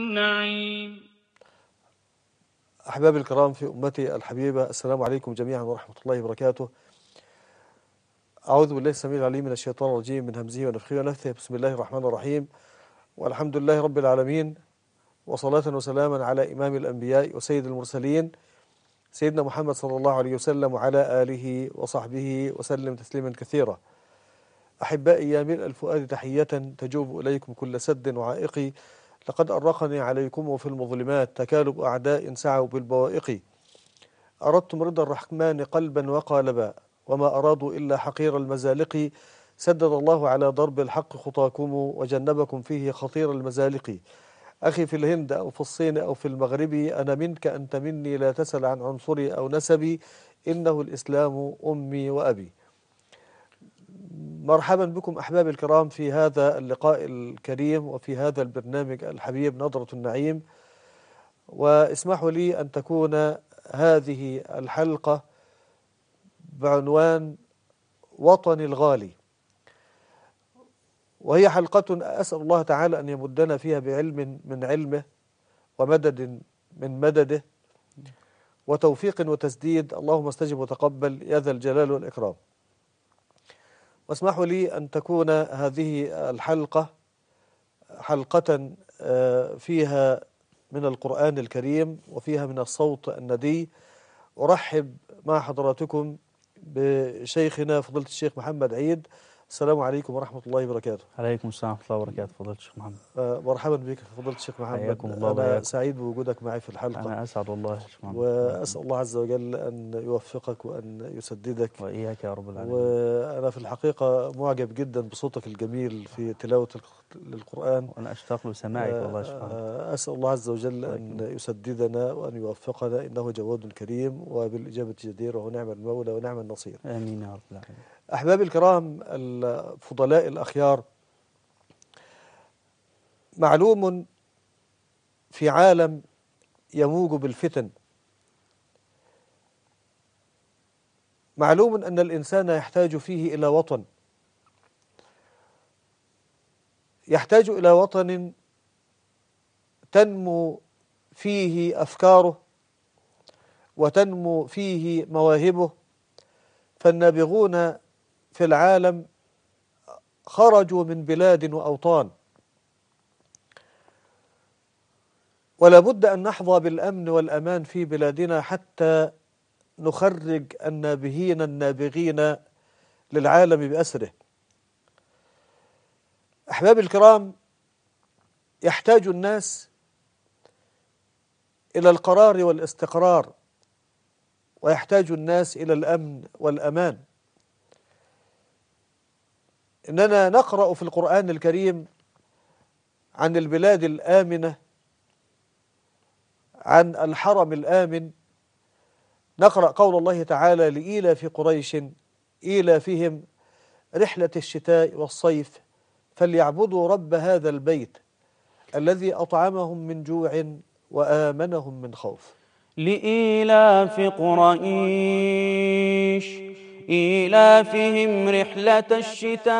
نعيم أحبابي الكرام في أمتي الحبيبة السلام عليكم جميعا ورحمة الله وبركاته أعوذ بالله السميع العليم من الشيطان الرجيم من همزه ونفخه ونفثه بسم الله الرحمن الرحيم والحمد لله رب العالمين وصلاة وسلاما على إمام الأنبياء وسيد المرسلين سيدنا محمد صلى الله عليه وسلم وعلى آله وصحبه وسلم تسليما كثيرا أحبائي يا ملء الفؤاد تحية تجوب إليكم كل سد وعائق لقد أرقني عليكم وفي المظلمات تكالب أعداء سعوا بالبوائق أردتم رضا الرحمن قلبا وقالبا وما أرادوا إلا حقير المزالق سدد الله على ضرب الحق خطاكم وجنبكم فيه خطير المزالق أخي في الهند أو في الصين أو في المغرب أنا منك أنت مني لا تسل عن عنصري أو نسبي إنه الإسلام أمي وأبي مرحبا بكم أحبابي الكرام في هذا اللقاء الكريم وفي هذا البرنامج الحبيب نظرة النعيم واسمحوا لي أن تكون هذه الحلقة بعنوان وطني الغالي وهي حلقة أسأل الله تعالى أن يمدنا فيها بعلم من علمه ومدد من مدده وتوفيق وتسديد اللهم استجب وتقبل يا ذا الجلال والإكرام واسمحوا لي أن تكون هذه الحلقة حلقة آه، فيها من القرآن الكريم وفيها من الصوت الندي أرحب مع حضراتكم بشيخنا فضيلة الشيخ محمد عيد السلام عليكم ورحمة الله وبركاته. عليكم السلام ورحمة الله وبركاته فضيلة الشيخ محمد. آه مرحبا بك فضيلة الشيخ محمد. حياكم الله أنا بيك. سعيد بوجودك معي في الحلقة. أنا أسعد والله الشيخ شيخ محمد. وأسأل الله عز وجل أن يوفقك وأن يسددك. وإياك يا رب العالمين. وأنا في الحقيقة معجب جدا بصوتك الجميل في تلاوة القرآن. وأنا أشتاق لسماعك آه، والله الشيخ محمد. آه، أسأل الله عز وجل أن يسددنا وأن يوفقنا إنه جواد كريم وبالإجابة جدير ونعم المولى ونعم النصير. آمين يا رب العالمين. أحبابي الكرام الفضلاء الأخيار معلوم في عالم يموج بالفتن معلوم أن الإنسان يحتاج فيه إلى وطن يحتاج إلى وطن تنمو فيه أفكاره وتنمو فيه مواهبه فالنابغون في العالم خرجوا من بلاد وأوطان ولا بد أن نحظى بالأمن والأمان في بلادنا حتى نخرج النابهين النابغين للعالم بأسره أحبابي الكرام يحتاج الناس إلى القرار والاستقرار ويحتاج الناس إلى الأمن والأمان إننا نقرأ في القرآن الكريم عن البلاد الآمنة عن الحرم الآمن نقرأ قول الله تعالى لإيلاف قريش إيلافهم رحلة الشتاء والصيف فليعبدوا رب هذا البيت الذي أطعمهم من جوع وآمنهم من خوف لإيلاف قريش إيلافهم رحلة الشتاء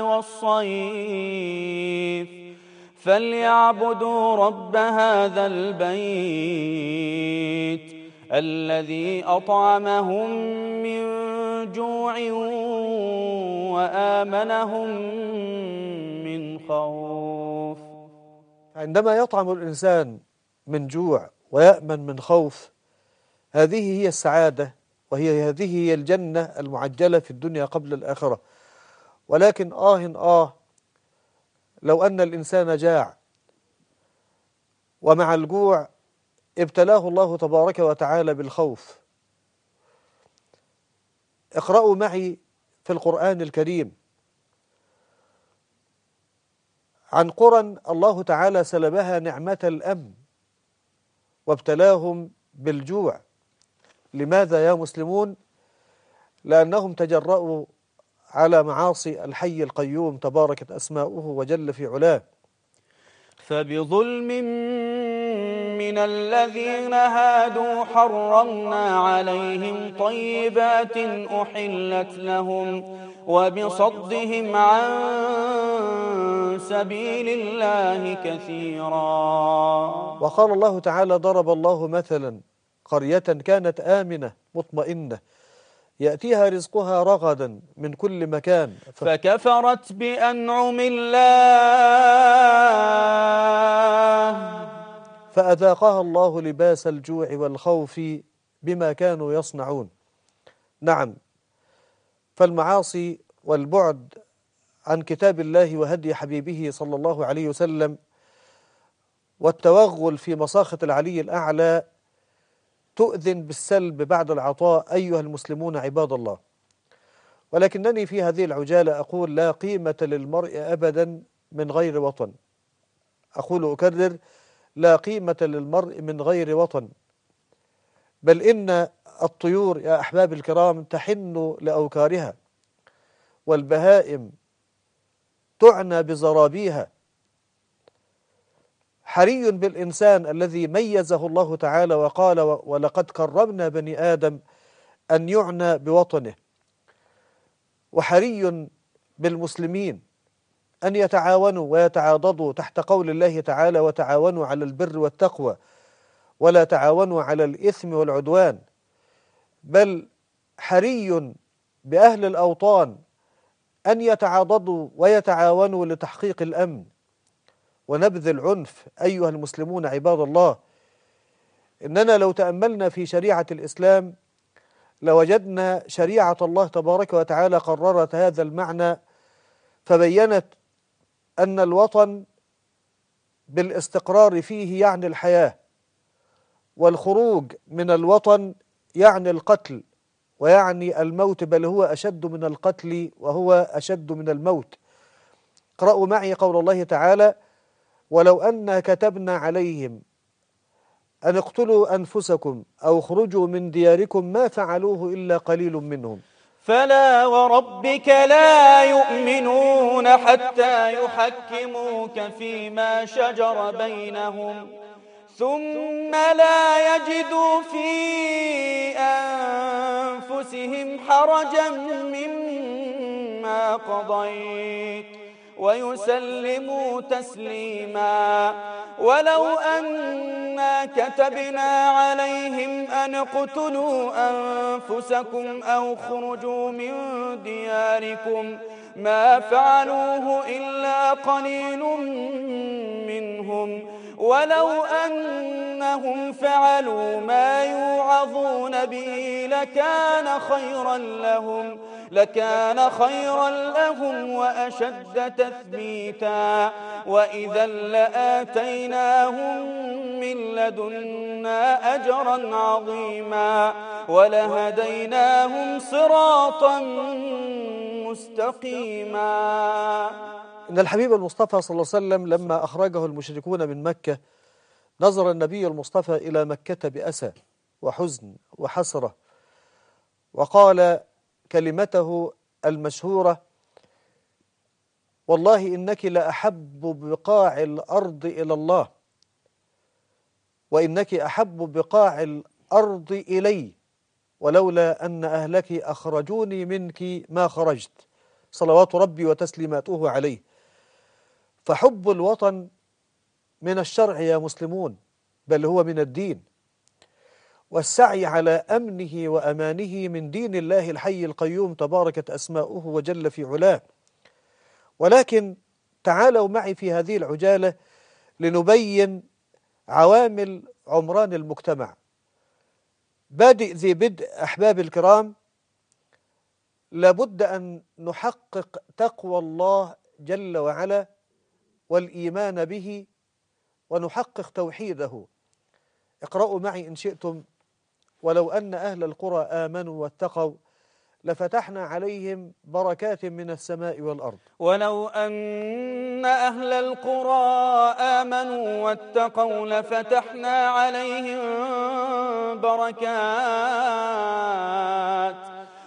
والصيف فليعبدوا رب هذا البيت الذي أطعمهم من جوع وآمنهم من خوف عندما يطعم الإنسان من جوع ويأمن من خوف هذه هي السعادة وهي هذه هي الجنة المعجلة في الدنيا قبل الآخرة ولكن آه آه لو أن الإنسان جاع ومع الجوع ابتلاه الله تبارك وتعالى بالخوف اقرأوا معي في القرآن الكريم عن قرى الله تعالى سلبها نعمة الأمن وابتلاهم بالجوع لماذا يا مسلمون لأنهم تجرأوا على معاصي الحي القيوم تباركت أسماؤه وجل في علاه فبظلم من الذين هادوا حرمنا عليهم طيبات أحلت لهم وبصدهم عن سبيل الله كثيرا وقال الله تعالى ضرب الله مثلا قرية كانت آمنة مطمئنة يأتيها رزقها رغدا من كل مكان ف... فكفرت بأنعم الله فأذاقها الله لباس الجوع والخوف بما كانوا يصنعون نعم فالمعاصي والبعد عن كتاب الله وهدي حبيبه صلى الله عليه وسلم والتوغل في مساخط العلي الأعلى تؤذن بالسلب بعد العطاء أيها المسلمون عباد الله ولكنني في هذه العجالة أقول لا قيمة للمرء أبدا من غير وطن أقول أكرر لا قيمة للمرء من غير وطن بل إن الطيور يا أحباب الكرام تحن لأوكارها والبهائم تعنى بزرابيها حري بالإنسان الذي ميزه الله تعالى وقال ولقد كرمنا بني آدم أن يعنى بوطنه وحري بالمسلمين أن يتعاونوا ويتعاضدوا تحت قول الله تعالى وتعاونوا على البر والتقوى ولا تعاونوا على الإثم والعدوان بل حري بأهل الأوطان أن يتعاضدوا ويتعاونوا لتحقيق الأمن ونبذ العنف أيها المسلمون عباد الله إننا لو تأملنا في شريعة الإسلام لوجدنا شريعة الله تبارك وتعالى قررت هذا المعنى فبينت أن الوطن بالاستقرار فيه يعني الحياة والخروج من الوطن يعني القتل ويعني الموت بل هو أشد من القتل وهو أشد من الموت اقرأوا معي قول الله تعالى ولو أن كتبنا عليهم أن اقتلوا أنفسكم أو اخرجوا من دياركم ما فعلوه إلا قليل منهم فلا وربك لا يؤمنون حتى يحكموك فيما شجر بينهم ثم لا يجدوا في أنفسهم حرجا مما قضيت ويسلموا تسليما ولو أنا كتبنا عليهم أن اقتلوا أنفسكم أو خرجوا من دياركم ما فعلوه إلا قليل منهم ولو أنهم فعلوا ما يوعظون به لكان خيرا لهم لكان خيرا لهم وأشد تثبيتا وإذا لآتيناهم من لدنا أجرا عظيما ولهديناهم صراطا مستقيما إن الحبيب المصطفى صلى الله عليه وسلم لما أخرجه المشركون من مكة نظر النبي المصطفى إلى مكة بأسى وحزن وحسرة وقال كلمته المشهورة والله إنك لأحب بقاع الأرض إلى الله وإنك أحب بقاع الأرض إلي ولولا أن أهلك أخرجوني منك ما خرجت صلوات ربي وتسليماته عليه فحب الوطن من الشرع يا مسلمون بل هو من الدين والسعي على أمنه وأمانه من دين الله الحي القيوم تباركت أسماؤه وجل في علاه ولكن تعالوا معي في هذه العجالة لنبين عوامل عمران المجتمع بادئ ذي بدء أحباب الكرام لابد أن نحقق تقوى الله جل وعلا والإيمان به ونحقق توحيده اقرأوا معي إن شئتم ولو أن أهل القرى آمنوا واتقوا لفتحنا عليهم بركات من السماء والأرض ولو أن أهل القرى آمنوا واتقوا لفتحنا عليهم بركات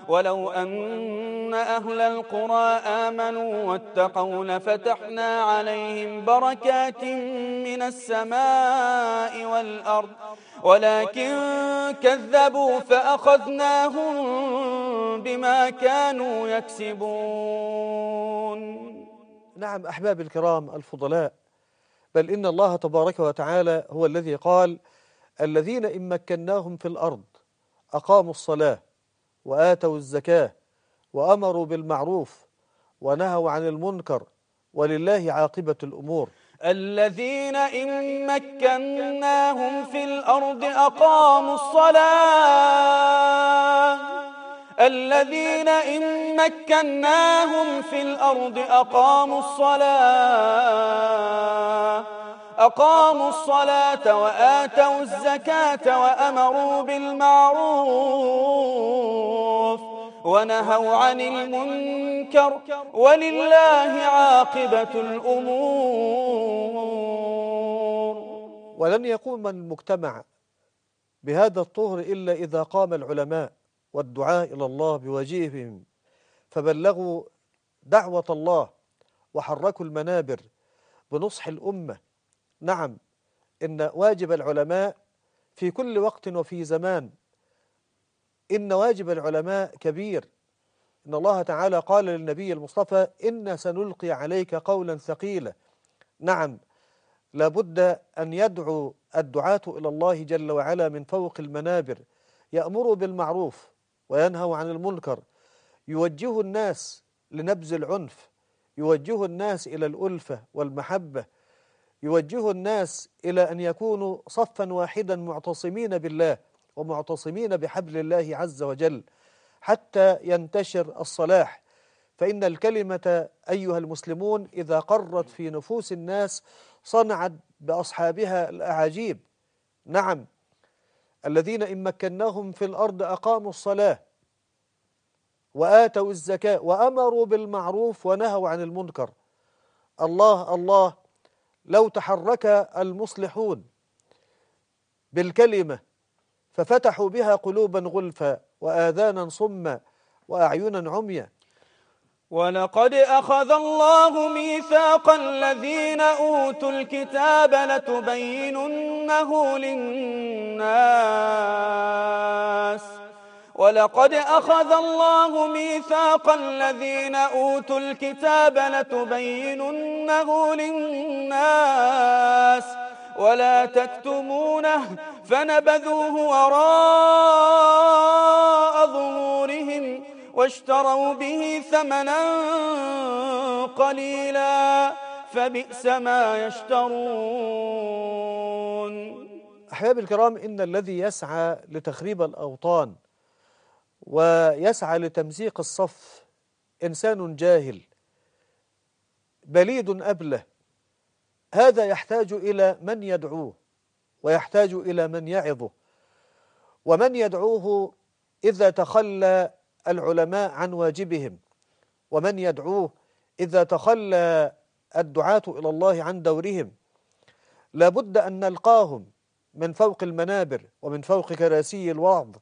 ولو أن أهل القرى آمنوا واتقوا لفتحنا عليهم بركات من السماء والأرض ولكن كذبوا فأخذناهم بما كانوا يكسبون نعم أحباب الكرام الفضلاء بل إن الله تبارك وتعالى هو الذي قال الذين إن مكناهم في الأرض أقاموا الصلاة وآتوا الزكاة وأمروا بالمعروف ونهوا عن المنكر ولله عاقبة الأمور الذين إن مكناهم في الأرض أقاموا الصلاة الذين إن مكناهم في الأرض أقاموا الصلاة أقاموا الصلاة وآتوا الزكاة وأمروا بالمعروف ونهوا عن المنكر ولله عاقبة الأمور ولن يقوم المجتمع بهذا الطهر إلا إذا قام العلماء والدعاء إلى الله بوجيههم فبلغوا دعوة الله وحركوا المنابر بنصح الأمة نعم إن واجب العلماء في كل وقت وفي زمان إن واجب العلماء كبير إن الله تعالى قال للنبي المصطفى إن سنلقي عليك قولا ثقيلا نعم لابد أن يدعو الدعاة إلى الله جل وعلا من فوق المنابر يأمر بالمعروف وينهى عن المنكر يوجه الناس لنبذ العنف يوجه الناس إلى الألفة والمحبة يوجه الناس إلى أن يكونوا صفا واحدا معتصمين بالله ومعتصمين بحبل الله عز وجل حتى ينتشر الصلاح فإن الكلمة أيها المسلمون إذا قرت في نفوس الناس صنعت بأصحابها الأعاجيب نعم الذين إن مكناهم في الأرض أقاموا الصلاة وآتوا الزكاة وأمروا بالمعروف ونهوا عن المنكر الله الله لو تحرك المصلحون بالكلمة ففتحوا بها قلوبا غلفا وآذانا صما وأعينا عميا ولقد أخذ الله ميثاق الذين أوتوا الكتاب لتبيننه للناس ولقد أخذ الله ميثاق الذين أوتوا الكتاب لتبيننه للناس ولا تكتمونه فنبذوه وراء ظهورهم واشتروا به ثمنا قليلا فبئس ما يشترون أحباب الكرام إن الذي يسعى لتخريب الأوطان ويسعى لتمزيق الصف إنسان جاهل بليد أبله هذا يحتاج إلى من يدعوه ويحتاج إلى من يعظه ومن يدعوه إذا تخلى العلماء عن واجبهم ومن يدعوه إذا تخلى الدعاة إلى الله عن دورهم لابد أن نلقاهم من فوق المنابر ومن فوق كراسي الوعظ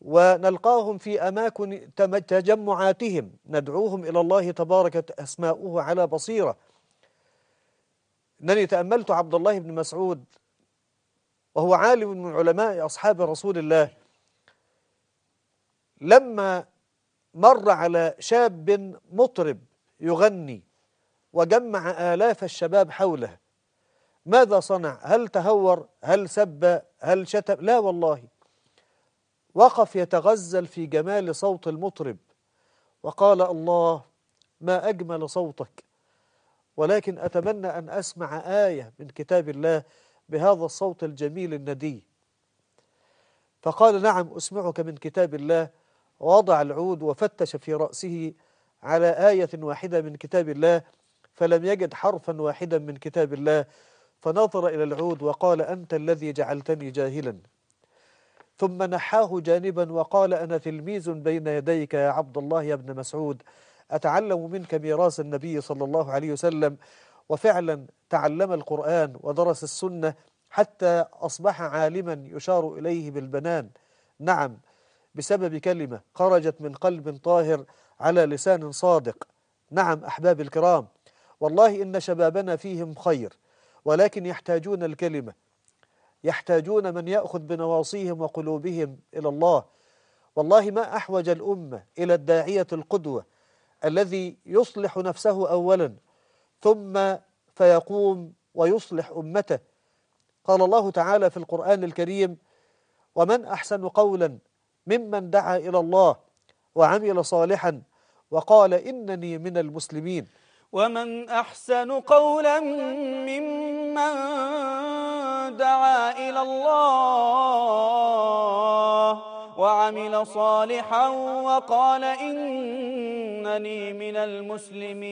ونلقاهم في أماكن تجمعاتهم ندعوهم إلى الله تبارك أسماؤه على بصيرة أنني تأملت عبد الله بن مسعود وهو عالم من علماء أصحاب رسول الله لما مر على شاب مطرب يغني وجمع آلاف الشباب حوله ماذا صنع هل تهور هل سب هل شتم لا والله وقف يتغزل في جمال صوت المطرب وقال الله ما أجمل صوتك ولكن أتمنى أن أسمع آية من كتاب الله بهذا الصوت الجميل الندي فقال نعم أسمعك من كتاب الله وضع العود وفتش في رأسه على آية واحدة من كتاب الله فلم يجد حرفا واحدا من كتاب الله فنظر إلى العود وقال أنت الذي جعلتني جاهلا ثم نحاه جانبا وقال أنا تلميذ بين يديك يا عبد الله يا ابن مسعود أتعلم منك ميراث النبي صلى الله عليه وسلم وفعلا تعلم القرآن ودرس السنة حتى أصبح عالما يشار إليه بالبنان نعم بسبب كلمة خرجت من قلب طاهر على لسان صادق نعم أحباب الكرام والله إن شبابنا فيهم خير ولكن يحتاجون الكلمة يحتاجون من يأخذ بنواصيهم وقلوبهم إلى الله والله ما أحوج الأمة إلى الداعية القدوة الذي يصلح نفسه أولا ثم فيقوم ويصلح أمته قال الله تعالى في القرآن الكريم ومن أحسن قولا ممن دعا إلى الله وعمل صالحا وقال إنني من المسلمين ومن أحسن قولا ممن دعا إلى الله وعمل صالحا وقال إنني من المسلمين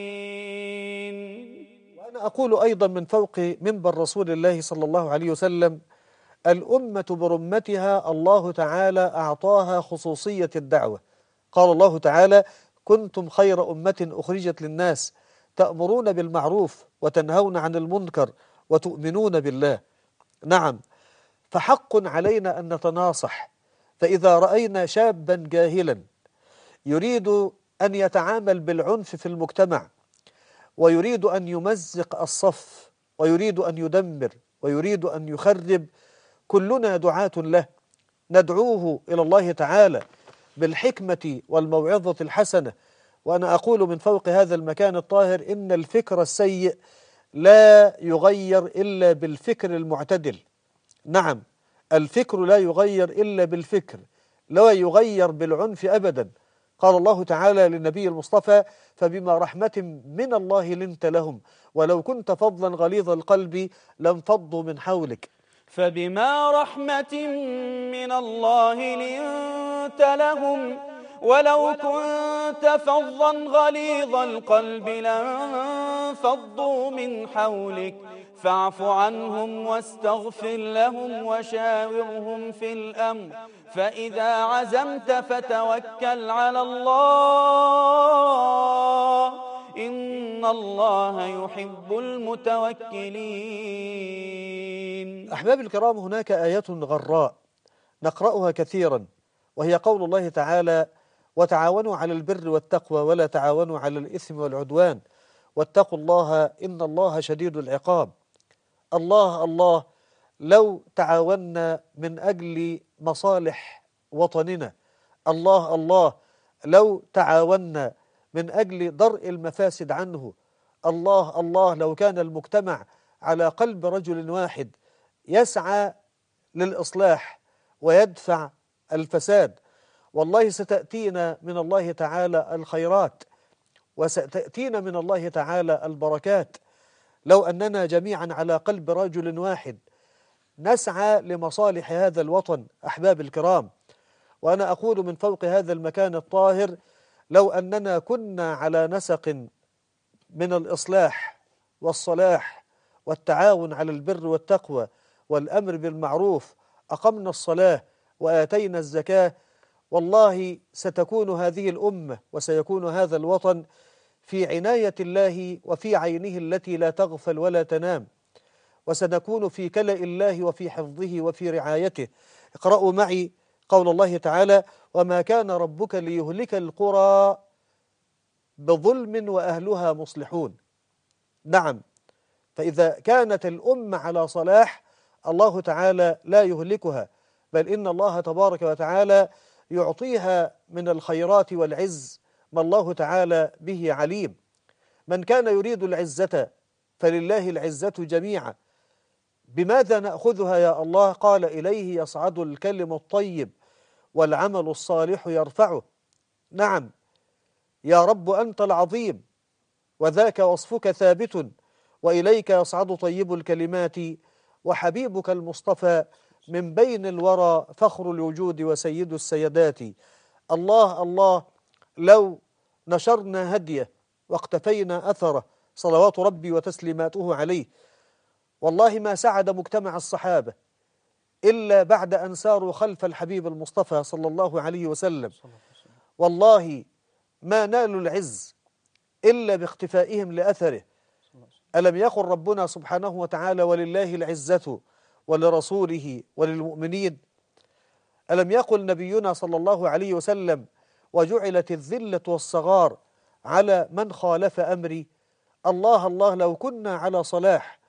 وأنا أقول أيضا من فوق منبر رسول الله صلى الله عليه وسلم الأمة برمتها الله تعالى أعطاها خصوصية الدعوة قال الله تعالى كنتم خير أمة أخرجت للناس تأمرون بالمعروف وتنهون عن المنكر وتؤمنون بالله نعم فحق علينا أن نتناصح فإذا رأينا شابا جاهلا يريد أن يتعامل بالعنف في المجتمع ويريد أن يمزق الصف ويريد أن يدمر ويريد أن يخرب كلنا دعاة له ندعوه إلى الله تعالى بالحكمة والموعظة الحسنة وأنا أقول من فوق هذا المكان الطاهر إن الفكر السيء لا يغير إلا بالفكر المعتدل نعم الفكر لا يغير إلا بالفكر لا يغير بالعنف أبدا قال الله تعالى للنبي المصطفى فبما رحمة من الله لنت لهم ولو كنت فضلا غليظ القلب لانفضوا من حولك فبما رحمة من الله لنت لهم ولو كنت فظا غليظ القلب لانفضوا من حولك فاعف عنهم واستغفر لهم وشاورهم في الأمر فإذا عزمت فتوكل على الله إن الله يحب المتوكلين أحباب الكرام هناك آيات غراء نقرأها كثيرا وهي قول الله تعالى وتعاونوا على البر والتقوى ولا تعاونوا على الإثم والعدوان واتقوا الله إن الله شديد العقاب الله الله لو تعاوننا من أجل مصالح وطننا الله الله لو تعاوننا من أجل درء المفاسد عنه الله الله لو كان المجتمع على قلب رجل واحد يسعى للإصلاح ويدفع الفساد والله ستأتينا من الله تعالى الخيرات وستأتينا من الله تعالى البركات لو أننا جميعا على قلب رجل واحد نسعى لمصالح هذا الوطن أحباب الكرام وأنا أقول من فوق هذا المكان الطاهر لو أننا كنا على نسق من الإصلاح والصلاح والتعاون على البر والتقوى والأمر بالمعروف أقمنا الصلاة وآتينا الزكاة والله ستكون هذه الأمة وسيكون هذا الوطن في عناية الله وفي عينه التي لا تغفل ولا تنام وسنكون في كلأ الله وفي حفظه وفي رعايته اقرأوا معي قول الله تعالى وما كان ربك ليهلك القرى بظلم وأهلها مصلحون نعم فإذا كانت الأمة على صلاح الله تعالى لا يهلكها بل إن الله تبارك وتعالى يعطيها من الخيرات والعز ما الله تعالى به عليم من كان يريد العزة فلله العزة جميعا بماذا نأخذها يا الله قال إليه يصعد الكلم الطيب والعمل الصالح يرفعه نعم يا رب أنت العظيم وذاك وصفك ثابت وإليك يصعد طيب الكلمات وحبيبك المصطفى من بين الورى فخر الوجود وسيد السيدات الله الله لو نشرنا هديه واقتفينا أثره صلوات ربي وتسليماته عليه والله ما سعد مجتمع الصحابة إلا بعد أن ساروا خلف الحبيب المصطفى صلى الله عليه وسلم والله ما نالوا العز إلا باختفائهم لأثره ألم يقل ربنا سبحانه وتعالى ولله العزة ولرسوله وللمؤمنين ألم يقل نبينا صلى الله عليه وسلم وجعلت الذلة والصغار على من خالف أمري الله الله لو كنا على صلاح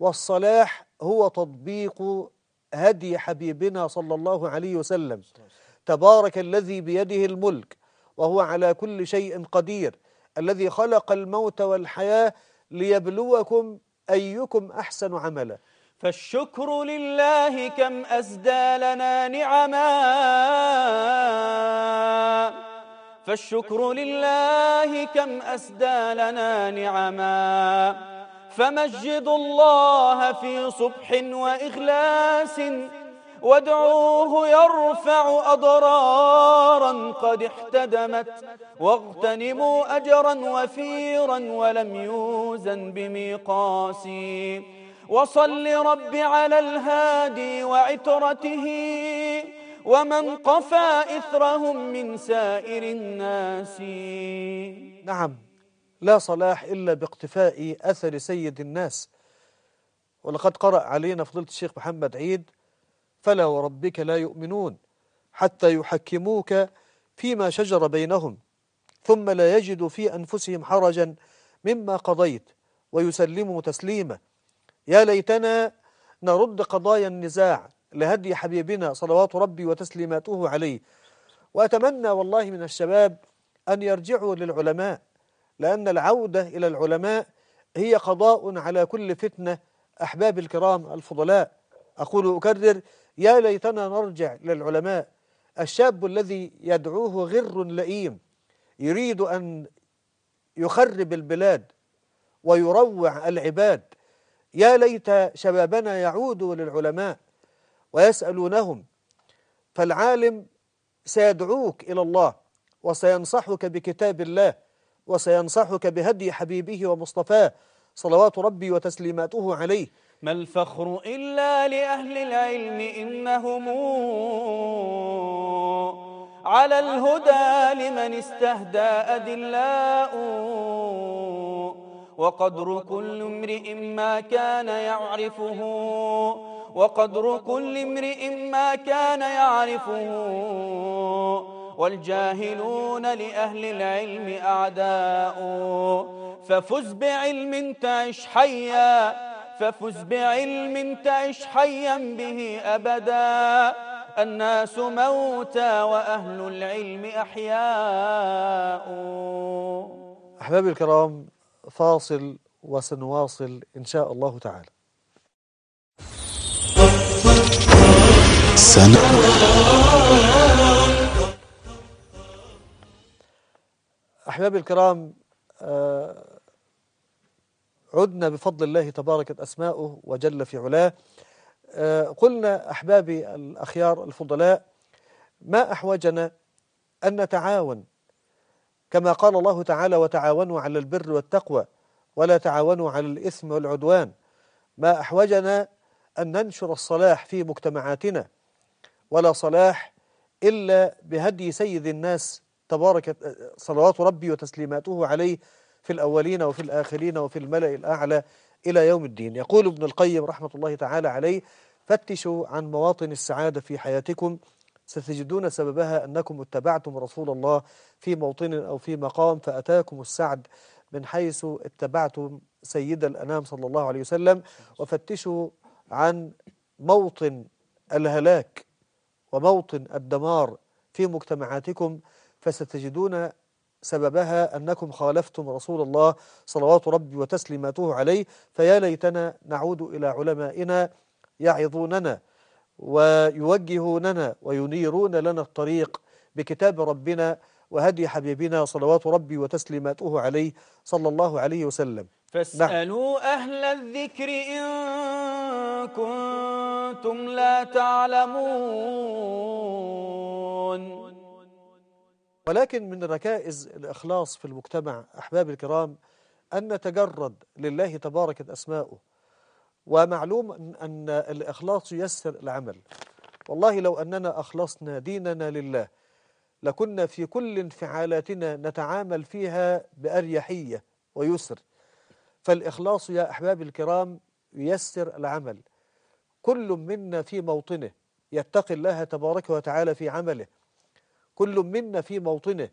والصلاح هو تطبيق هدي حبيبنا صلى الله عليه وسلم تبارك الذي بيده الملك وهو على كل شيء قدير الذي خلق الموت والحياة ليبلوكم أيكم أحسن عملا فالشكر لله كم أزدى لنا نعما فالشكر لله كم أسدى لنا نعما فمجدوا الله في صبح وإخلاص وادعوه يرفع أضرارا قد احتدمت واغتنموا أجرا وفيرا ولم يوزن بميقاسي وصل رب على الهادي وعترته ومن قفى إثرهم من سائر الناس نعم لا صلاح إلا باقتفاء أثر سيد الناس ولقد قرأ علينا فضيلة الشيخ محمد عيد فلا وربك لا يؤمنون حتى يحكموك فيما شجر بينهم ثم لا يجدوا في أنفسهم حرجا مما قضيت ويسلموا تسليما يا ليتنا نرد قضايا النزاع لهدي حبيبنا صلوات ربي وتسليماته عليه وأتمنى والله من الشباب أن يرجعوا للعلماء لأن العودة إلى العلماء هي قضاء على كل فتنة أحباب الكرام الفضلاء أقول أكرر يا ليتنا نرجع للعلماء الشاب الذي يدعوه غر لئيم يريد أن يخرب البلاد ويروع العباد يا ليت شبابنا يعود للعلماء ويسألونهم فالعالم سيدعوك إلى الله وسينصحك بكتاب الله وسينصحك بهدي حبيبه ومصطفاه صلوات ربي وتسليماته عليه ما الفخر إلا لأهل العلم إنهم على الهدى لمن استهدى أدلاء وقدر كل امرئ ما كان يعرفه وقدر كل امرئ ما كان يعرفه والجاهلون لأهل العلم أعداء ففز بعلم تعش حيا ففز بعلم تعش حيا به أبدا الناس موتى وأهل العلم أحياء أحبابي الكرام فاصل وسنواصل إن شاء الله تعالى سنة. أحبابي الكرام آه، عدنا بفضل الله تباركت أسماؤه وجل في علاه آه، قلنا أحبابي الأخيار الفضلاء ما أحوجنا أن نتعاون كما قال الله تعالى وتعاونوا على البر والتقوى ولا تعاونوا على الإثم والعدوان ما أحوجنا أن ننشر الصلاح في مجتمعاتنا ولا صلاح إلا بهدي سيد الناس تبارك صلوات ربي وتسليماته عليه في الأولين وفي الآخرين وفي الملأ الأعلى إلى يوم الدين يقول ابن القيم رحمة الله تعالى عليه فتشوا عن مواطن السعادة في حياتكم ستجدون سببها أنكم اتبعتم رسول الله في موطن أو في مقام فأتاكم السعد من حيث اتبعتم سيد الأنام صلى الله عليه وسلم وفتشوا عن موطن الهلاك وموطن الدمار في مجتمعاتكم فستجدون سببها أنكم خالفتم رسول الله صلوات ربي وتسليماته عليه فيا ليتنا نعود إلى علمائنا يعظوننا ويوجهوننا وينيرون لنا الطريق بكتاب ربنا وهدي حبيبنا صلوات ربي وتسليماته عليه صلى الله عليه وسلم فاسألوا نعم. أهل الذكر إن كنتم لا تعلمون ولكن من ركائز الإخلاص في المجتمع أحباب الكرام أن نتجرد لله تباركت أسماؤه ومعلوم أن الإخلاص ييسر العمل والله لو أننا أخلصنا ديننا لله لكنا في كل انفعالاتنا نتعامل فيها بأريحية ويسر فالإخلاص يا أحبابي الكرام ييسر العمل كل منا في موطنه يتقي الله تبارك وتعالى في عمله كل منا في موطنه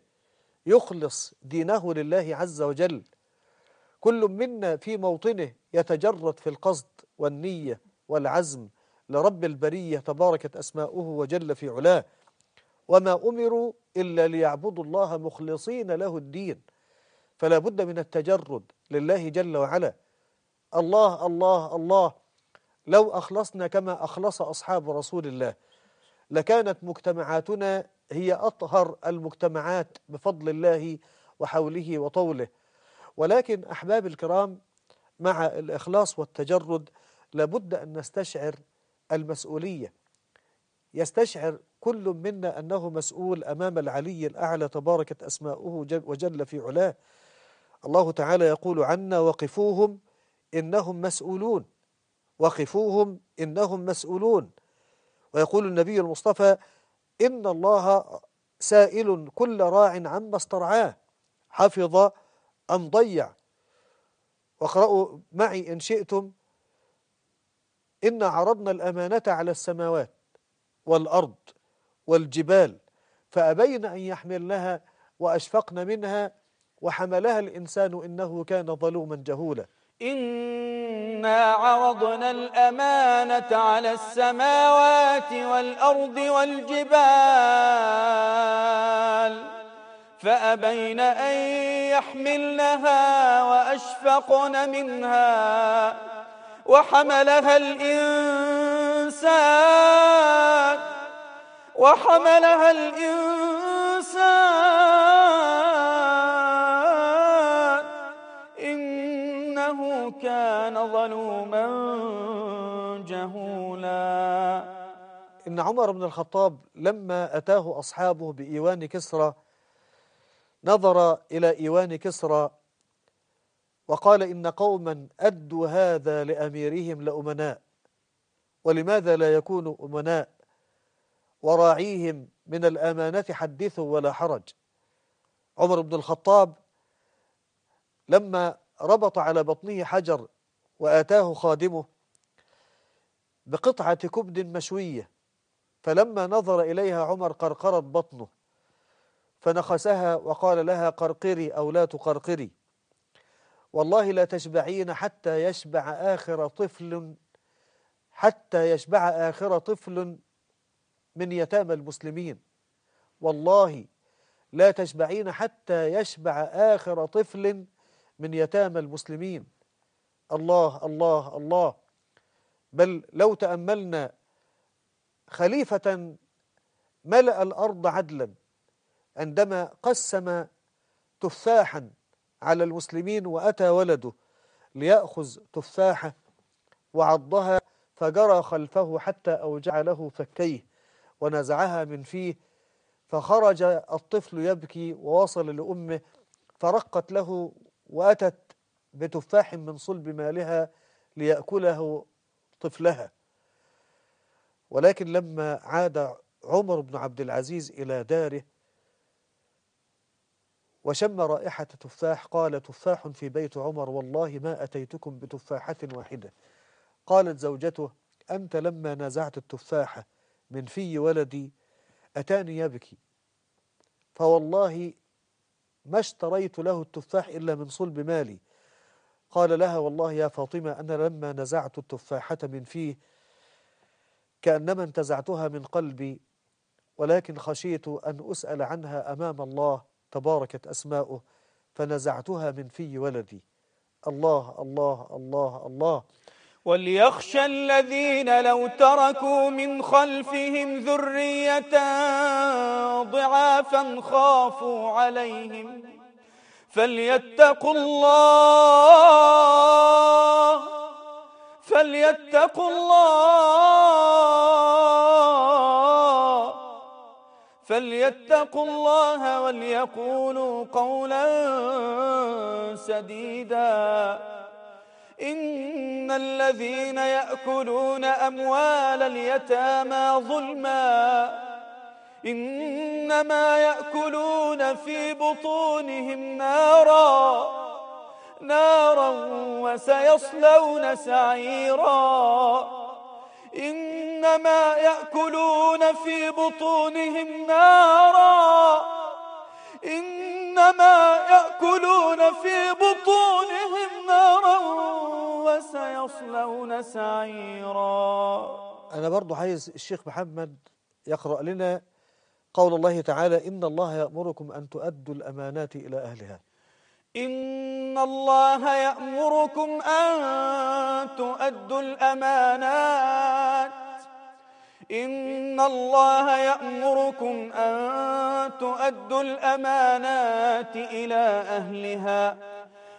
يخلص دينه لله عز وجل كل منا في موطنه يتجرد في القصد والنية والعزم لرب البرية تباركت أسماؤه وجل في علاه وما أمروا إلا ليعبدوا الله مخلصين له الدين فلا بد من التجرد لله جل وعلا الله الله الله لو أخلصنا كما أخلص أصحاب رسول الله لكانت مجتمعاتنا هي أطهر المجتمعات بفضل الله وحوله وطوله ولكن أحباب الكرام مع الإخلاص والتجرد لابد أن نستشعر المسؤولية يستشعر كل منا أنه مسؤول أمام العلي الأعلى تباركت أسماؤه وجل في علاه الله تعالى يقول عنا وقفوهم إنهم مسؤولون وقفوهم إنهم مسؤولون ويقول النبي المصطفى إن الله سائل كل راع عما استرعاه حفظ أم ضيع واقرأوا معي إن شئتم إن عرضنا الأمانة على السماوات والأرض والجبال فأبين أن يحملنها وأشفقن منها وحملها الإنسان إنه كان ظلوما جهولا إنا عرضنا الأمانة على السماوات والأرض والجبال فأبين أن يحملنها وأشفقن منها وحملها الإنسان وحملها الإنسان إنه كان ظلوما جهولا إن عمر بن الخطاب لما أتاه أصحابه بإيوان كسرى نظر إلى إيوان كسرى وقال إن قوما أدوا هذا لأميرهم لأمناء ولماذا لا يكونوا أمناء وراعيهم من الأمانة حدثوا ولا حرج عمر بن الخطاب لما ربط على بطنه حجر وآتاه خادمه بقطعة كبد مشوية فلما نظر إليها عمر قرقرت بطنه فنخسها وقال لها قرقري أو لا تقرقري والله لا تشبعين حتى يشبع آخر طفل حتى يشبع آخر طفل من يتامى المسلمين والله لا تشبعين حتى يشبع آخر طفل من يتامى المسلمين الله الله الله بل لو تأملنا خليفة ملأ الأرض عدلا عندما قسم تفاحا على المسلمين وأتى ولده ليأخذ تفاحة وعضها فجرى خلفه حتى أوجع له فكيه ونزعها من فيه فخرج الطفل يبكي ووصل لأمه فرقت له وأتت بتفاح من صلب مالها ليأكله طفلها ولكن لما عاد عمر بن عبد العزيز إلى داره وشم رائحة تفاح قال تفاح في بيت عمر والله ما أتيتكم بتفاحة واحدة قالت زوجته أنت لما نازعت التفاحة من في ولدي أتاني يبكي فوالله ما اشتريت له التفاح إلا من صلب مالي قال لها والله يا فاطمة أنا لما نزعت التفاحة من فيه كأنما انتزعتها من قلبي ولكن خشيت أن أسأل عنها أمام الله تباركت أسماؤه فنزعتها من في ولدي الله الله الله الله وليخشى الذين لو تركوا من خلفهم ذرية ضعافا خافوا عليهم فليتقوا الله فليتقوا الله فليتقوا الله وليقولوا قولا سديدا إن الذين يأكلون أموال اليتامى ظلما إنما يأكلون في بطونهم نارا نارا وسيصلون سعيرا إنما يأكلون في بطونهم نارا إنما يأكلون في بطونهم نارا وسيصلون سعيرا أنا برضو عايز الشيخ محمد يقرأ لنا قول الله تعالى إن الله يأمركم أن تؤدوا الأمانات إلى أهلها إن إن الله يأمركم أن تؤدوا الأمانات إن الله يأمركم أن تؤدوا الأمانات إلى أهلها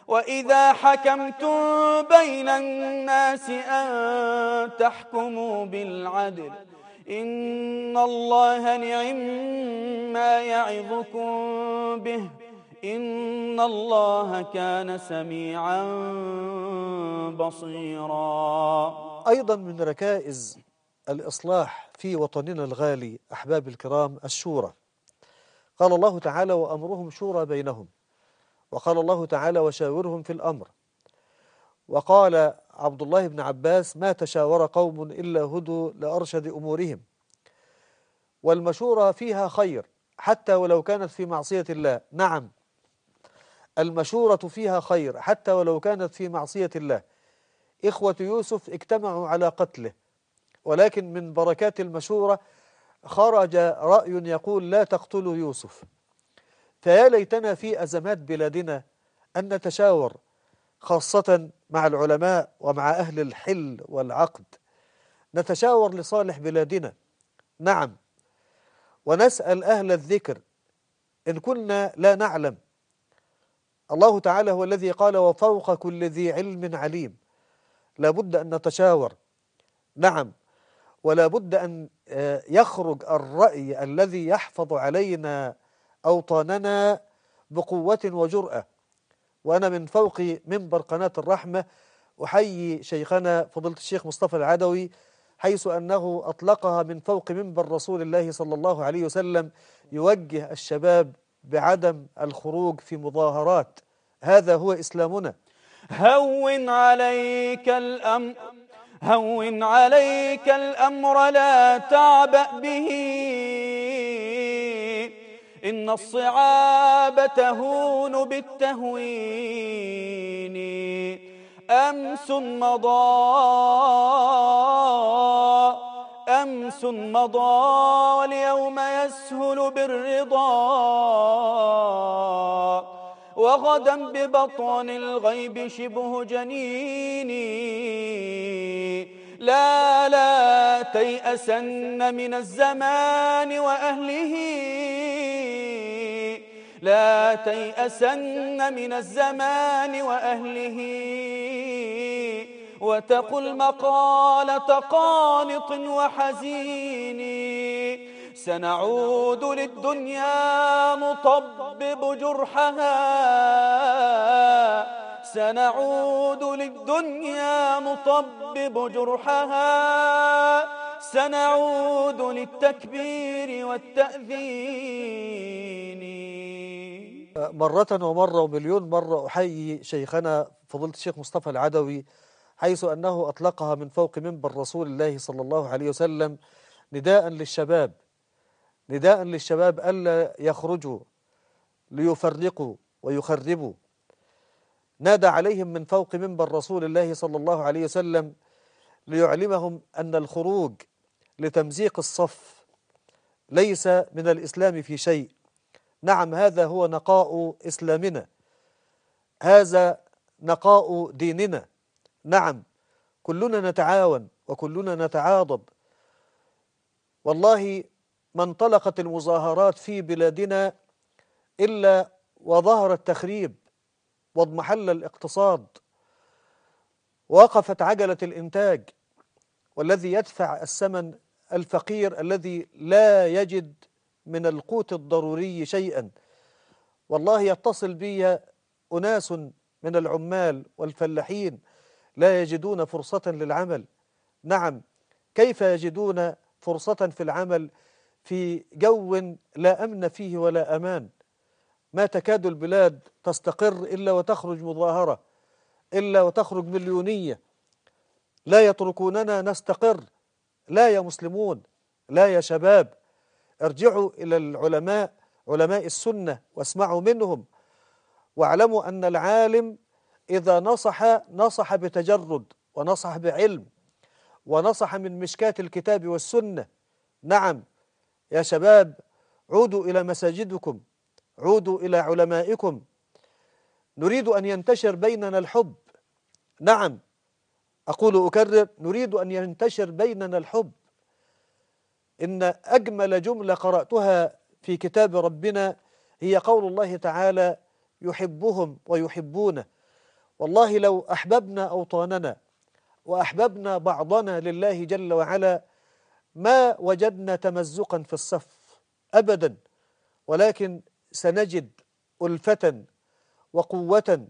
وإذا حكمتم بين الناس أن تحكموا بالعدل إن الله نعم ما يعظكم به إن الله كان سميعا بصيرا أيضا من ركائز الإصلاح في وطننا الغالي أحباب الكرام الشورى قال الله تعالى وأمرهم شورى بينهم وقال الله تعالى وشاورهم في الأمر وقال عبد الله بن عباس ما تشاور قوم إلا هدوا لأرشد أمورهم والمشورة فيها خير حتى ولو كانت في معصية الله نعم المشورة فيها خير حتى ولو كانت في معصية الله إخوة يوسف اجتمعوا على قتله ولكن من بركات المشورة خرج رأي يقول لا تقتلوا يوسف فيا ليتنا في أزمات بلادنا أن نتشاور خاصة مع العلماء ومع أهل الحل والعقد نتشاور لصالح بلادنا نعم ونسأل أهل الذكر إن كنا لا نعلم الله تعالى هو الذي قال وفوق كل ذي علم عليم لا بد أن نتشاور نعم ولا بد أن آه، يخرج الرأي الذي يحفظ علينا أوطاننا بقوة وجرأة وأنا من فوق منبر قناة الرحمة أحيي شيخنا فضيلة الشيخ مصطفى العدوي حيث أنه أطلقها من فوق منبر رسول الله صلى الله عليه وسلم يوجه الشباب بعدم الخروج في مظاهرات هذا هو إسلامنا هون عليك الأمر هون عليك الأمر لا تعبأ به إن الصعاب تهون بالتهوين أمس مضى أمس مضى واليوم يسهل بالرضا وغدا ببطن الغيب شبه جنيني لا لا تيأسن من الزمان وأهله لا تيأسن من الزمان وأهله وتقل مقالة قانط وحزين سنعود للدنيا نطبب جرحها سنعود للدنيا نطبب جرحها سنعود للتكبير والتأذين مرة ومرة ومليون مرة أحيي شيخنا فضيلة الشيخ مصطفى العدوي حيث أنه أطلقها من فوق منبر رسول الله صلى الله عليه وسلم نداء للشباب نداء للشباب ألا يخرجوا ليفرقوا ويخربوا نادى عليهم من فوق منبر رسول الله صلى الله عليه وسلم ليعلمهم أن الخروج لتمزيق الصف ليس من الإسلام في شيء نعم هذا هو نقاء إسلامنا هذا نقاء ديننا نعم كلنا نتعاون وكلنا نتعاضد والله ما انطلقت المظاهرات في بلادنا إلا وظهر التخريب واضمحل الاقتصاد وقفت عجلة الإنتاج والذي يدفع الثمن الفقير الذي لا يجد من القوت الضروري شيئا والله يتصل بي أناس من العمال والفلاحين لا يجدون فرصة للعمل نعم كيف يجدون فرصة في العمل في جو لا أمن فيه ولا أمان ما تكاد البلاد تستقر إلا وتخرج مظاهرة إلا وتخرج مليونية لا يتركوننا نستقر لا يا مسلمون لا يا شباب ارجعوا إلى العلماء علماء السنة واسمعوا منهم واعلموا أن العالم إذا نصح نصح بتجرد ونصح بعلم ونصح من مشكات الكتاب والسنة نعم يا شباب عودوا إلى مساجدكم عودوا إلى علمائكم نريد أن ينتشر بيننا الحب نعم أقول أكرر نريد أن ينتشر بيننا الحب إن أجمل جملة قرأتها في كتاب ربنا هي قول الله تعالى يحبهم ويحبونه والله لو أحببنا أوطاننا وأحببنا بعضنا لله جل وعلا ما وجدنا تمزقا في الصف أبدا ولكن سنجد ألفة وقوة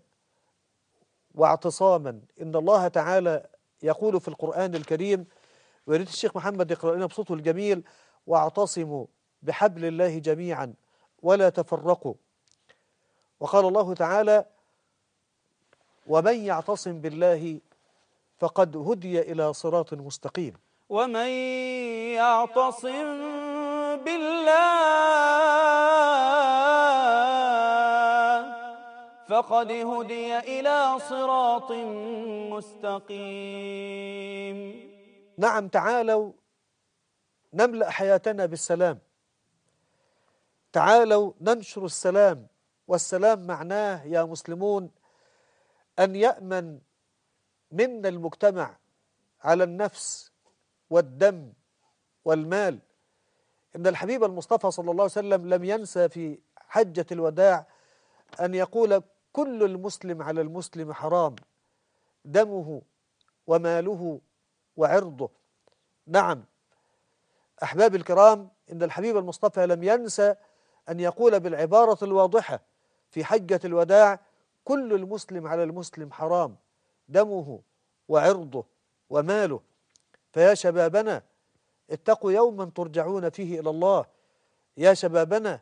واعتصاما إن الله تعالى يقول في القرآن الكريم ويريد الشيخ محمد يقرأ لنا بصوته الجميل واعتصموا بحبل الله جميعا ولا تفرقوا وقال الله تعالى ومن يعتصم بالله فقد هدي إلى صراط مستقيم ومن يعتصم بالله فقد هدي إلى صراط مستقيم نعم تعالوا نملأ حياتنا بالسلام تعالوا ننشر السلام والسلام معناه يا مسلمون أن يأمن منا المجتمع على النفس والدم والمال إن الحبيب المصطفى صلى الله عليه وسلم لم ينسى في حجة الوداع أن يقول كل المسلم على المسلم حرام دمه وماله وعرضه نعم أحباب الكرام إن الحبيب المصطفى لم ينسى أن يقول بالعبارة الواضحة في حجة الوداع كل المسلم على المسلم حرام دمه وعرضه وماله فيا شبابنا اتقوا يوما ترجعون فيه إلى الله يا شبابنا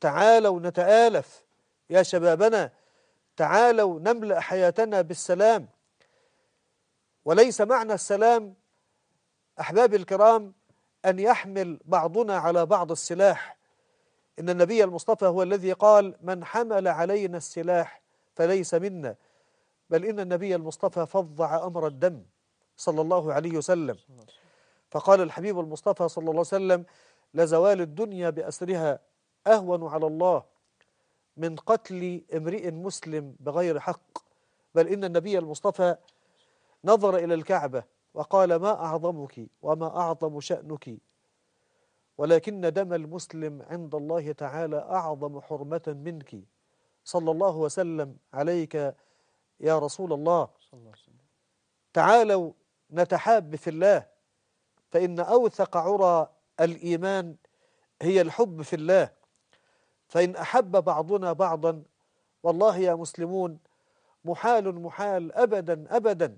تعالوا نتآلف يا شبابنا تعالوا نملأ حياتنا بالسلام وليس معنى السلام أحبابي الكرام أن يحمل بعضنا على بعض السلاح إن النبي المصطفى هو الذي قال من حمل علينا السلاح فليس منا بل إن النبي المصطفى فضع أمر الدم صلى الله عليه وسلم فقال الحبيب المصطفى صلى الله عليه وسلم لزوال الدنيا بأسرها أهون على الله من قتل امرئ مسلم بغير حق بل إن النبي المصطفى نظر إلى الكعبة وقال ما أعظمك وما أعظم شأنك ولكن دم المسلم عند الله تعالى أعظم حرمة منك صلى الله وسلم عليك يا رسول الله تعالوا نتحاب في الله فإن أوثق عرى الإيمان هي الحب في الله فإن أحب بعضنا بعضا والله يا مسلمون محال محال أبدا أبدا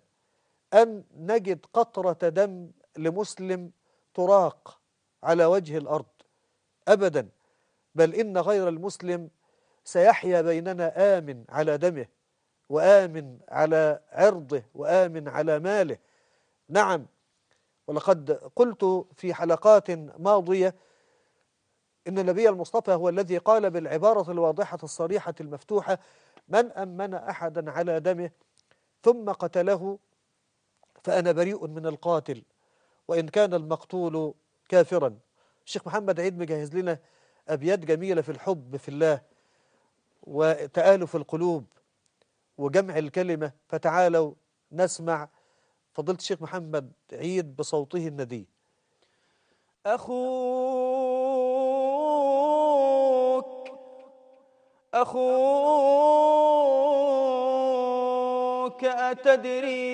أن نجد قطرة دم لمسلم تراق على وجه الأرض أبدا بل إن غير المسلم سيحيا بيننا آمن على دمه وآمن على عرضه وآمن على ماله نعم ولقد قلت في حلقات ماضية إن النبي المصطفى هو الذي قال بالعبارة الواضحة الصريحة المفتوحة من أمن أحدا على دمه ثم قتله فأنا بريء من القاتل وإن كان المقتول كافرا الشيخ محمد عيد مجهز لنا أبيات جميلة في الحب في الله وتآلف القلوب وجمع الكلمة فتعالوا نسمع فضلت الشيخ محمد عيد بصوته الندي أخوك أخوك أتدري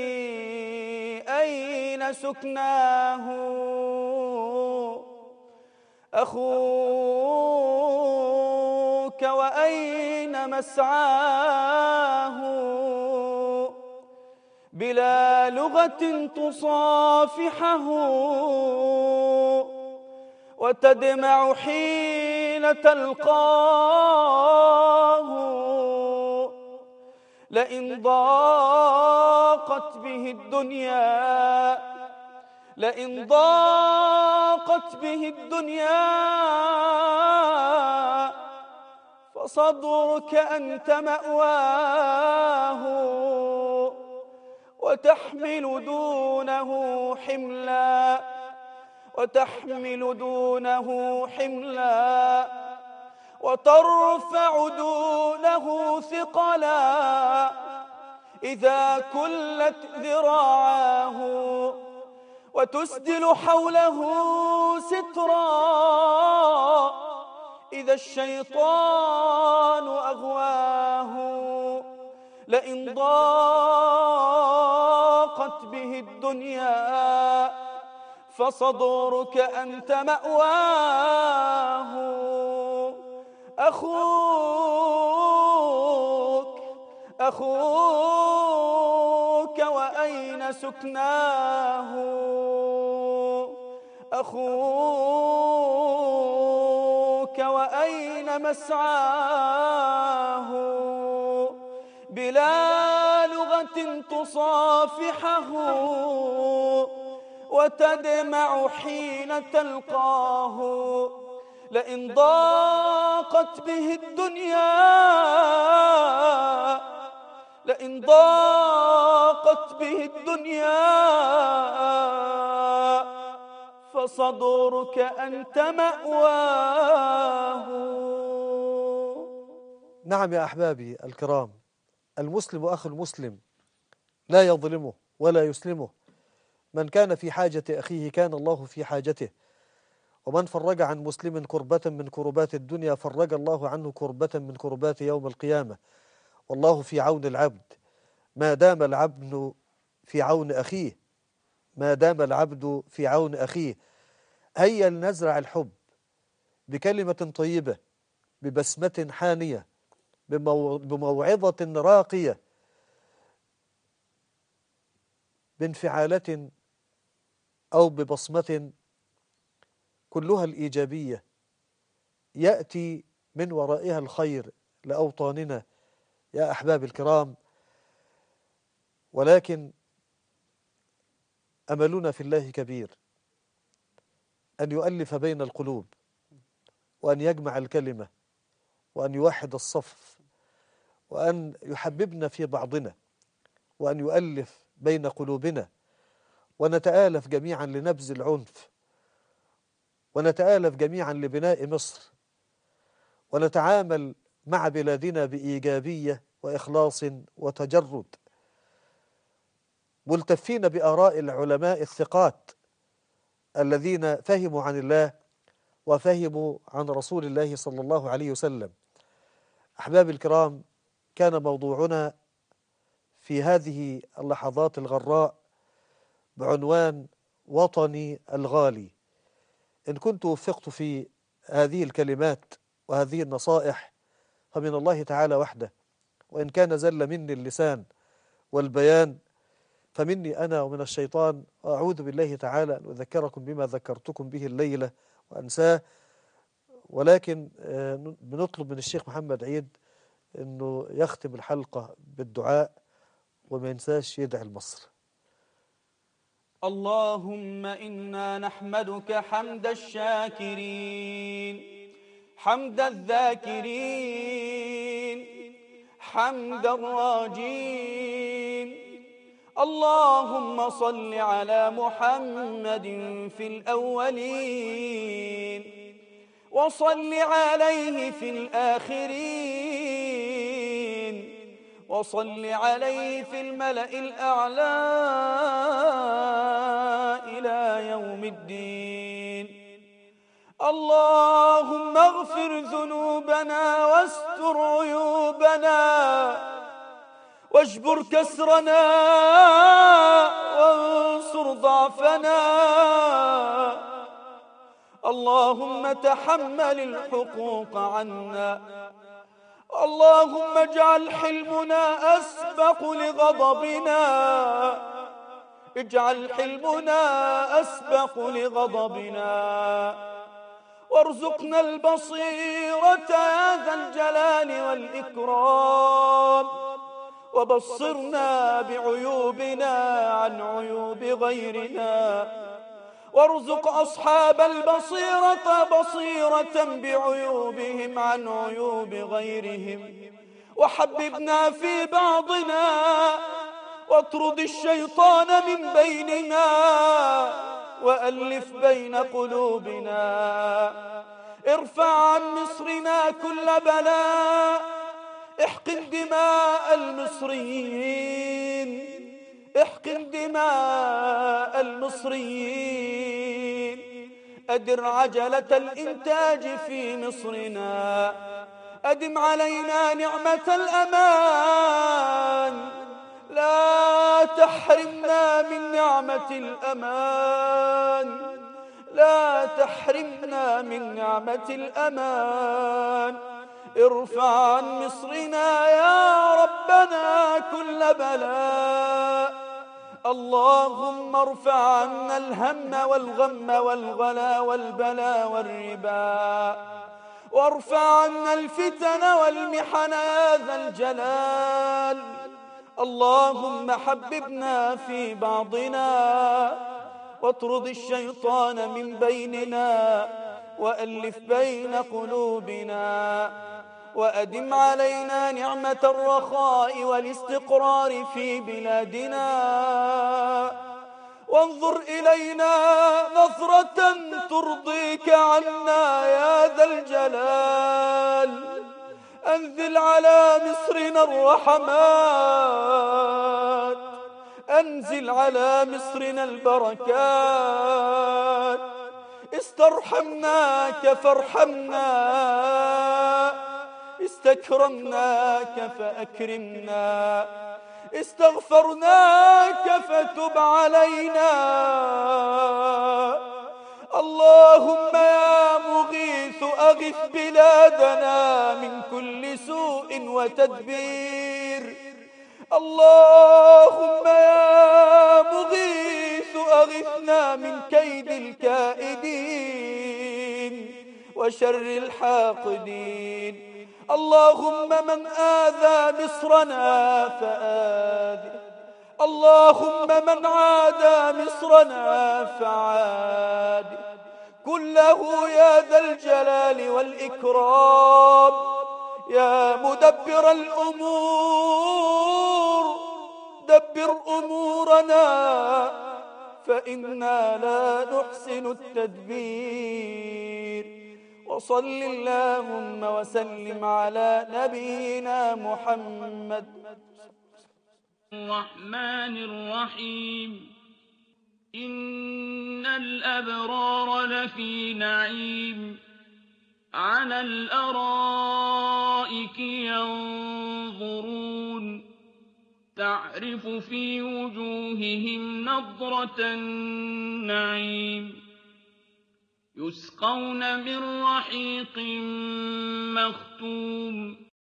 أين سكناه أخوك ربك وأين مسعاه بلا لغة تصافحه وتدمع حين تلقاه لئن ضاقت به الدنيا لئن ضاقت به الدنيا صدرك أنت مأواه وتحمل دونه حملا وتحمل دونه حملا وترفع دونه ثقلا إذا كلت ذراعاه وتسدل حوله سترا إذا الشيطان أغواه لئن ضاقت به الدنيا فصدورك أنت مأواه أخوك أخوك وأين سكناه أخوك وأين مسعاه بلا لغة تصافحه وتدمع حين تلقاه لئن ضاقت به الدنيا لئن ضاقت به الدنيا فصدورك أنت مأواه نعم يا أحبابي الكرام المسلم أخو المسلم لا يظلمه ولا يسلمه من كان في حاجة أخيه كان الله في حاجته ومن فرج عن مسلم كربة من كربات الدنيا فرج الله عنه كربة من كربات يوم القيامة والله في عون العبد ما دام العبد في عون أخيه ما دام العبد في عون أخيه هيا لنزرع الحب بكلمة طيبة ببسمة حانية بموعظة راقية بانفعالة أو ببصمة كلها الإيجابية يأتي من ورائها الخير لأوطاننا يا أحباب الكرام ولكن أملنا في الله كبير أن يؤلف بين القلوب وأن يجمع الكلمة وأن يوحد الصف وأن يحببنا في بعضنا وأن يؤلف بين قلوبنا ونتآلف جميعا لنبذ العنف ونتآلف جميعا لبناء مصر ونتعامل مع بلادنا بإيجابية وإخلاص وتجرد ملتفين بآراء العلماء الثقات الذين فهموا عن الله وفهموا عن رسول الله صلى الله عليه وسلم أحبابي الكرام كان موضوعنا في هذه اللحظات الغراء بعنوان وطني الغالي إن كنت وفقت في هذه الكلمات وهذه النصائح فمن الله تعالى وحده وإن كان زل مني اللسان والبيان فمني أنا ومن الشيطان أعوذ بالله تعالى أن أذكركم بما ذكرتكم به الليلة وأنساه ولكن آه، بنطلب من الشيخ محمد عيد أنه يختم الحلقة بالدعاء وما ينساش يدعي المصر اللهم إنا نحمدك حمد الشاكرين حمد الذاكرين حمد الراجين اللهم صل على محمد في الأولين وصل عليه في الآخرين وصل عليه في الملأ الأعلى إلى يوم الدين اللهم اغفر ذنوبنا واستر عيوبنا واجبر كسرنا وانصر ضعفنا اللهم تحمل الحقوق عنا اللهم اجعل حلمنا أسبق لغضبنا اجعل حلمنا أسبق لغضبنا وارزقنا البصيرة يا ذا الجلال والإكرام وبصرنا بعيوبنا عن عيوب غيرنا وارزق أصحاب البصيرة بصيرة بعيوبهم عن عيوب غيرهم وحببنا في بعضنا واطرد الشيطان من بيننا وألف بين قلوبنا ارفع عن مصرنا كل بلاء احقن دماء المصريين احقن دماء المصريين أدر عجلة الإنتاج في مصرنا أدم علينا نعمة الأمان لا تحرمنا من نعمة الأمان لا تحرمنا من نعمة الأمان ارفع عن مصرنا يا ربنا كل بلاء اللهم ارفع عنا الهم والغم والغلا والبلا والربا وارفع عنا الفتن والمحن يا ذا الجلال اللهم حببنا في بعضنا واطرد الشيطان من بيننا وألف بين قلوبنا وأدم علينا نعمة الرخاء والاستقرار في بلادنا وانظر إلينا نظرة ترضيك عنا يا ذا الجلال أنزل على مصرنا الرحمات أنزل على مصرنا البركات استرحمناك فارحمنا استكرمناك فأكرمنا استغفرناك فتب علينا اللهم يا مغيث أغث بلادنا من كل سوء وتدبير اللهم يا مغيث أغثنا من كيد الكائدين وشر الحاقدين اللهم من آذى مصرنا فآذي اللهم من عادى مصرنا فعاد كله يا ذا الجلال والإكرام يا مدبر الأمور دبر أمورنا فإنا لا نحسن التدبير وصل اللهم وسلم على نبينا محمد الرحمن الرحيم إن الأبرار لفي نعيم على الأرائك ينظرون تعرف في وجوههم نضرة النعيم يسقون من رحيق مختوم